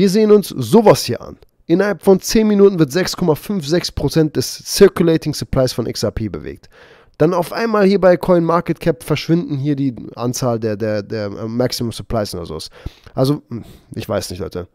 Wir sehen uns sowas hier an. Innerhalb von 10 Minuten wird 6,56% des Circulating Supplies von XRP bewegt. Dann auf einmal hier bei CoinMarketCap verschwinden hier die Anzahl der, der, der äh, Maximum Supplies oder sowas. Also, hm, ich weiß nicht, Leute.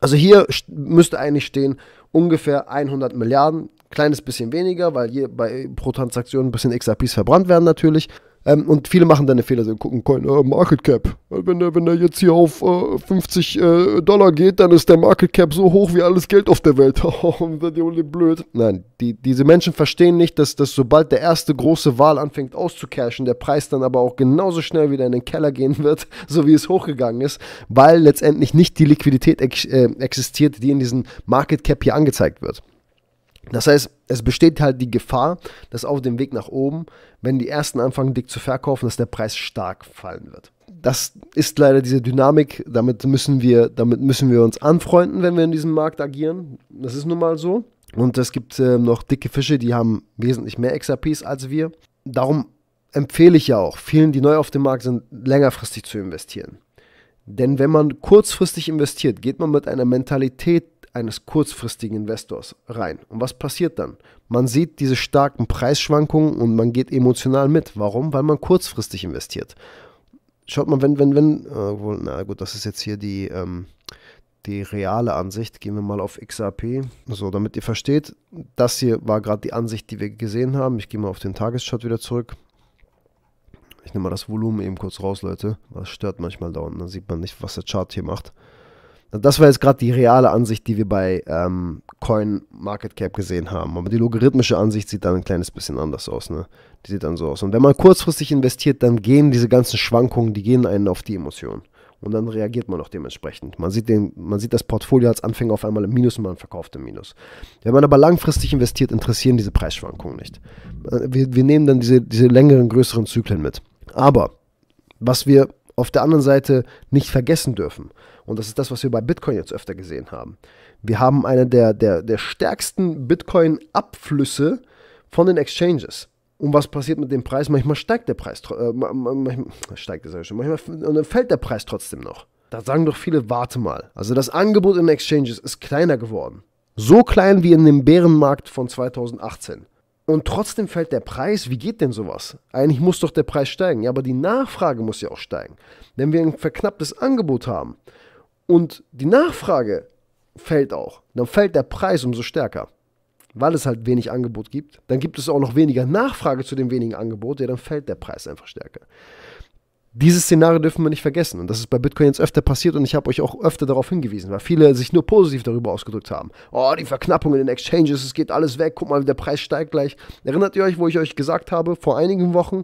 Also hier müsste eigentlich stehen ungefähr 100 Milliarden, kleines bisschen weniger, weil hier bei, pro Transaktion ein bisschen XRPs verbrannt werden natürlich. Ähm, und viele machen dann eine Fehler, sie gucken Coin, äh, Market Cap. Äh, wenn der, wenn der jetzt hier auf äh, 50 äh, Dollar geht, dann ist der Market Cap so hoch wie alles Geld auf der Welt. die Hunde blöd. Nein, die, diese Menschen verstehen nicht, dass, dass sobald der erste große Wahl anfängt auszucashen, der Preis dann aber auch genauso schnell wieder in den Keller gehen wird, so wie es hochgegangen ist, weil letztendlich nicht die Liquidität ex äh, existiert, die in diesem Market Cap hier angezeigt wird. Das heißt, es besteht halt die Gefahr, dass auf dem Weg nach oben, wenn die ersten anfangen dick zu verkaufen, dass der Preis stark fallen wird. Das ist leider diese Dynamik, damit müssen wir, damit müssen wir uns anfreunden, wenn wir in diesem Markt agieren. Das ist nun mal so. Und es gibt äh, noch dicke Fische, die haben wesentlich mehr XRPs als wir. Darum empfehle ich ja auch vielen, die neu auf dem Markt sind, längerfristig zu investieren. Denn wenn man kurzfristig investiert, geht man mit einer Mentalität eines kurzfristigen Investors rein. Und was passiert dann? Man sieht diese starken Preisschwankungen und man geht emotional mit. Warum? Weil man kurzfristig investiert. Schaut mal, wenn, wenn, wenn, äh, na gut, das ist jetzt hier die, ähm, die reale Ansicht. Gehen wir mal auf XAP. So, damit ihr versteht, das hier war gerade die Ansicht, die wir gesehen haben. Ich gehe mal auf den Tageschart wieder zurück. Ich nehme mal das Volumen eben kurz raus, Leute. Das stört manchmal da unten. Dann sieht man nicht, was der Chart hier macht. Das war jetzt gerade die reale Ansicht, die wir bei ähm, Coin Market Cap gesehen haben. Aber die logarithmische Ansicht sieht dann ein kleines bisschen anders aus. Ne? Die sieht dann so aus. Und wenn man kurzfristig investiert, dann gehen diese ganzen Schwankungen, die gehen einen auf die Emotionen. Und dann reagiert man auch dementsprechend. Man sieht, den, man sieht das Portfolio als Anfänger auf einmal im Minus und man verkauft im Minus. Wenn man aber langfristig investiert, interessieren diese Preisschwankungen nicht. Äh, wir, wir nehmen dann diese, diese längeren, größeren Zyklen mit. Aber was wir auf der anderen Seite nicht vergessen dürfen. Und das ist das, was wir bei Bitcoin jetzt öfter gesehen haben. Wir haben eine der, der, der stärksten Bitcoin-Abflüsse von den Exchanges. Und was passiert mit dem Preis? Manchmal steigt der Preis, äh, manchmal steigt der, schon, manchmal und dann fällt der Preis trotzdem noch. Da sagen doch viele, warte mal. Also das Angebot in Exchanges ist kleiner geworden. So klein wie in dem Bärenmarkt von 2018 und trotzdem fällt der Preis. Wie geht denn sowas? Eigentlich muss doch der Preis steigen. Ja, aber die Nachfrage muss ja auch steigen. Wenn wir ein verknapptes Angebot haben und die Nachfrage fällt auch, dann fällt der Preis umso stärker. Weil es halt wenig Angebot gibt. Dann gibt es auch noch weniger Nachfrage zu dem wenigen Angebot. Ja, dann fällt der Preis einfach stärker dieses Szenario dürfen wir nicht vergessen. Und das ist bei Bitcoin jetzt öfter passiert und ich habe euch auch öfter darauf hingewiesen, weil viele sich nur positiv darüber ausgedrückt haben. Oh, die Verknappung in den Exchanges, es geht alles weg, guck mal, der Preis steigt gleich. Erinnert ihr euch, wo ich euch gesagt habe, vor einigen Wochen,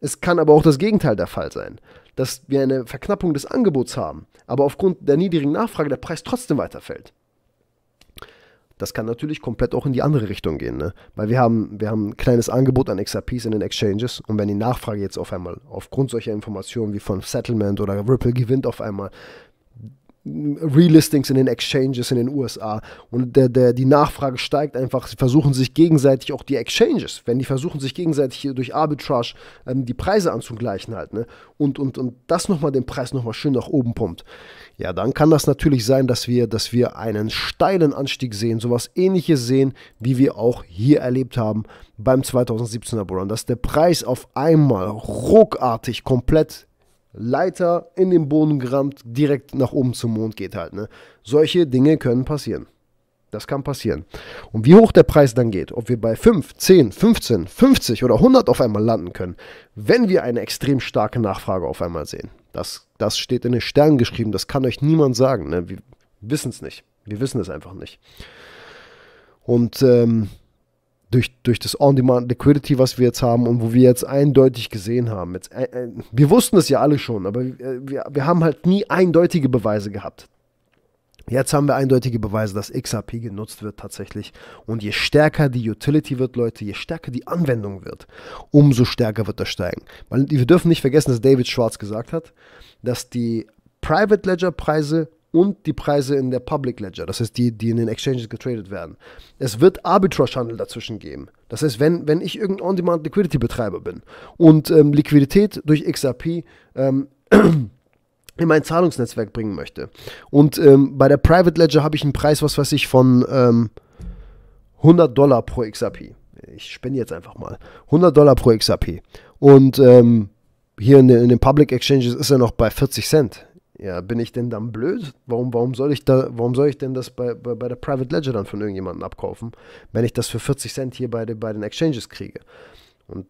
es kann aber auch das Gegenteil der Fall sein, dass wir eine Verknappung des Angebots haben, aber aufgrund der niedrigen Nachfrage der Preis trotzdem weiterfällt. Das kann natürlich komplett auch in die andere Richtung gehen, ne? weil wir haben, wir haben ein kleines Angebot an XRPs in den Exchanges und wenn die Nachfrage jetzt auf einmal aufgrund solcher Informationen wie von Settlement oder Ripple gewinnt auf einmal, Relistings in den Exchanges in den USA. Und der, der, die Nachfrage steigt einfach. Sie versuchen sich gegenseitig auch die Exchanges, wenn die versuchen sich gegenseitig durch Arbitrage ähm, die Preise anzugleichen halt, ne? Und, und, und das nochmal den Preis nochmal schön nach oben pumpt. Ja, dann kann das natürlich sein, dass wir, dass wir einen steilen Anstieg sehen, sowas ähnliches sehen, wie wir auch hier erlebt haben beim 2017er Bullrun, dass der Preis auf einmal ruckartig komplett Leiter in den Boden gerammt, direkt nach oben zum Mond geht halt. Ne? Solche Dinge können passieren. Das kann passieren. Und wie hoch der Preis dann geht, ob wir bei 5, 10, 15, 50 oder 100 auf einmal landen können, wenn wir eine extrem starke Nachfrage auf einmal sehen. Das, das steht in den Sternen geschrieben, das kann euch niemand sagen. Ne? Wir wissen es nicht. Wir wissen es einfach nicht. Und ähm, durch, durch das On-Demand-Liquidity, was wir jetzt haben und wo wir jetzt eindeutig gesehen haben. Jetzt, äh, äh wir wussten es ja alle schon, aber äh, wir, wir haben halt nie eindeutige Beweise gehabt. Jetzt haben wir eindeutige Beweise, dass XRP genutzt wird tatsächlich. Und je stärker die Utility wird, Leute, je stärker die Anwendung wird, umso stärker wird das steigen. Weil wir dürfen nicht vergessen, dass David Schwarz gesagt hat, dass die Private Ledger Preise und die Preise in der Public Ledger, das heißt die, die in den Exchanges getradet werden. Es wird Arbitrage-Handel dazwischen geben. Das heißt, wenn, wenn ich irgendein On-Demand-Liquidity-Betreiber bin und ähm, Liquidität durch XRP ähm, in mein Zahlungsnetzwerk bringen möchte und ähm, bei der Private Ledger habe ich einen Preis, was weiß ich, von 100 ähm, Dollar pro XRP. Ich spende jetzt einfach mal. 100 Dollar pro XRP. Und ähm, hier in den, in den Public Exchanges ist er noch bei 40 Cent ja, bin ich denn dann blöd? Warum, warum, soll, ich da, warum soll ich denn das bei, bei, bei der Private Ledger dann von irgendjemandem abkaufen, wenn ich das für 40 Cent hier bei, bei den Exchanges kriege? Und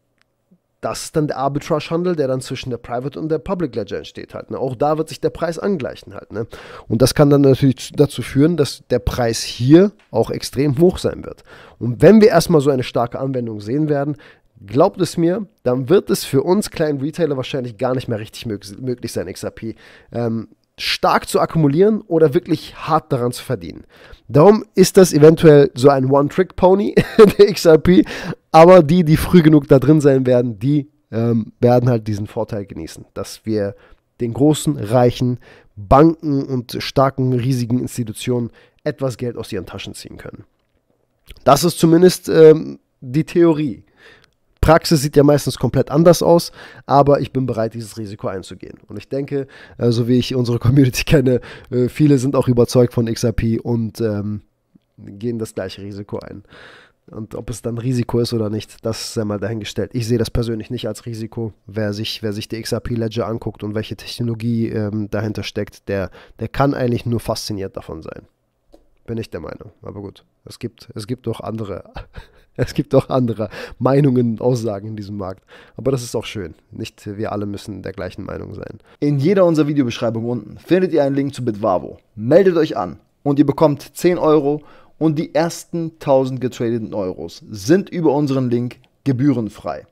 das ist dann der Arbitrage-Handel, der dann zwischen der Private und der Public Ledger entsteht halt. Ne? Auch da wird sich der Preis angleichen halt. Ne? Und das kann dann natürlich dazu führen, dass der Preis hier auch extrem hoch sein wird. Und wenn wir erstmal so eine starke Anwendung sehen werden, Glaubt es mir, dann wird es für uns kleinen Retailer wahrscheinlich gar nicht mehr richtig möglich sein, XRP ähm, stark zu akkumulieren oder wirklich hart daran zu verdienen. Darum ist das eventuell so ein One-Trick-Pony der XRP, aber die, die früh genug da drin sein werden, die ähm, werden halt diesen Vorteil genießen, dass wir den großen, reichen Banken und starken, riesigen Institutionen etwas Geld aus ihren Taschen ziehen können. Das ist zumindest ähm, die Theorie. Praxis sieht ja meistens komplett anders aus, aber ich bin bereit, dieses Risiko einzugehen. Und ich denke, äh, so wie ich unsere Community kenne, äh, viele sind auch überzeugt von XRP und ähm, gehen das gleiche Risiko ein. Und ob es dann Risiko ist oder nicht, das sei mal dahingestellt. Ich sehe das persönlich nicht als Risiko. Wer sich, wer sich die XRP Ledger anguckt und welche Technologie ähm, dahinter steckt, der, der kann eigentlich nur fasziniert davon sein. Bin ich der Meinung. Aber gut, es gibt, es gibt auch andere, es gibt auch andere Meinungen und Aussagen in diesem Markt. Aber das ist auch schön. Nicht wir alle müssen der gleichen Meinung sein. In jeder unserer Videobeschreibung unten findet ihr einen Link zu Bitwavo. Meldet euch an und ihr bekommt 10 Euro und die ersten 1000 getradeten Euros sind über unseren Link gebührenfrei.